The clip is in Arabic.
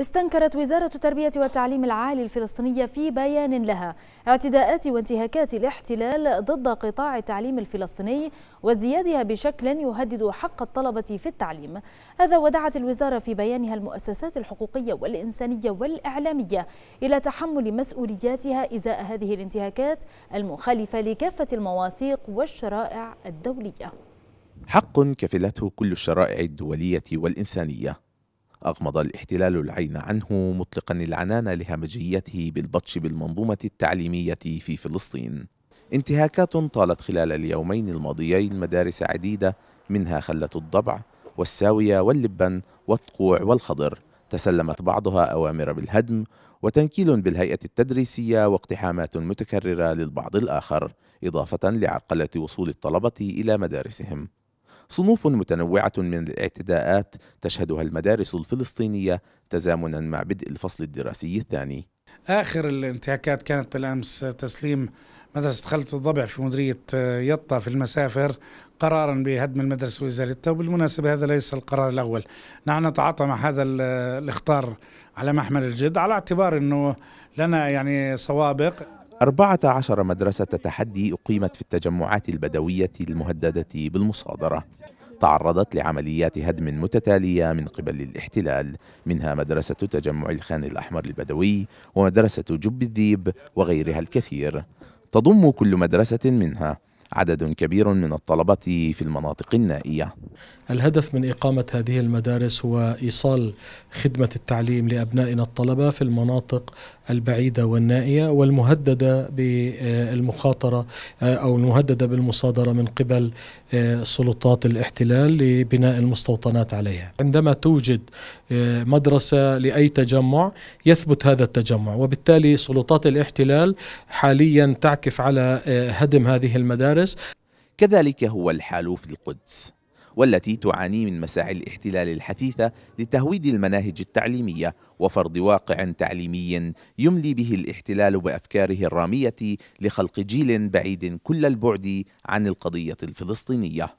استنكرت وزارة التربية والتعليم العالي الفلسطينية في بيان لها اعتداءات وانتهاكات الاحتلال ضد قطاع التعليم الفلسطيني وازديادها بشكل يهدد حق الطلبة في التعليم هذا ودعت الوزارة في بيانها المؤسسات الحقوقية والإنسانية والإعلامية إلى تحمل مسؤولياتها إزاء هذه الانتهاكات المخالفة لكافة المواثيق والشرائع الدولية حق كفلته كل الشرائع الدولية والإنسانية أغمض الاحتلال العين عنه مطلقا العنان لهمجيته بالبطش بالمنظومة التعليمية في فلسطين انتهاكات طالت خلال اليومين الماضيين مدارس عديدة منها خلة الضبع والساوية واللبن والطقوع والخضر تسلمت بعضها أوامر بالهدم وتنكيل بالهيئة التدريسية واقتحامات متكررة للبعض الآخر إضافة لعرقلة وصول الطلبة إلى مدارسهم صنوف متنوعة من الاعتداءات تشهدها المدارس الفلسطينية تزامنا مع بدء الفصل الدراسي الثاني آخر الانتهاكات كانت بالأمس تسليم مدرسة خلط الضبع في مديرية آه، يطا في المسافر قرارا بهدم المدرسة وإزالتها وبالمناسبة هذا ليس القرار الأول نحن نتعاطى مع هذا آه، الاختار على محمل الجد على اعتبار أنه لنا يعني سوابق 14 مدرسة تحدي أقيمت في التجمعات البدوية المهددة بالمصادرة تعرضت لعمليات هدم متتالية من قبل الاحتلال منها مدرسة تجمع الخان الأحمر البدوي ومدرسة جب الذيب وغيرها الكثير تضم كل مدرسة منها عدد كبير من الطلبة في المناطق النائية الهدف من إقامة هذه المدارس هو إيصال خدمة التعليم لأبنائنا الطلبة في المناطق البعيدة والنائية والمهددة بالمخاطرة آه، أو المهددة بالمصادرة من قبل آه، سلطات الاحتلال لبناء المستوطنات عليها عندما توجد آه، مدرسة لأي تجمع يثبت هذا التجمع وبالتالي سلطات الاحتلال حاليا تعكف على هدم هذه المدارس كذلك هو الحال في القدس والتي تعاني من مساعي الاحتلال الحثيثة لتهويد المناهج التعليمية وفرض واقع تعليمي يملي به الاحتلال بأفكاره الرامية لخلق جيل بعيد كل البعد عن القضية الفلسطينية